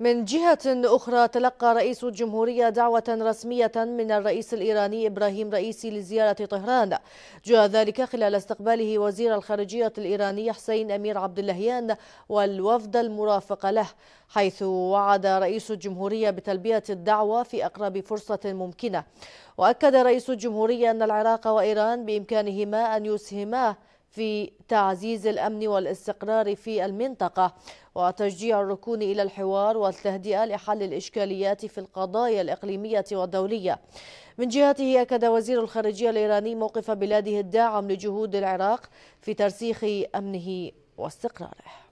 من جهة أخرى تلقى رئيس الجمهورية دعوة رسمية من الرئيس الإيراني إبراهيم رئيسي لزيارة طهران جاء ذلك خلال استقباله وزير الخارجية الإيراني حسين أمير عبد اللهيان والوفد المرافق له حيث وعد رئيس الجمهورية بتلبية الدعوة في أقرب فرصة ممكنة وأكد رئيس الجمهورية أن العراق وإيران بإمكانهما أن يسهما في تعزيز الأمن والاستقرار في المنطقة وتشجيع الركون إلى الحوار والتهدئة لحل الإشكاليات في القضايا الإقليمية والدولية من جهته أكد وزير الخارجية الإيراني موقف بلاده الداعم لجهود العراق في ترسيخ أمنه واستقراره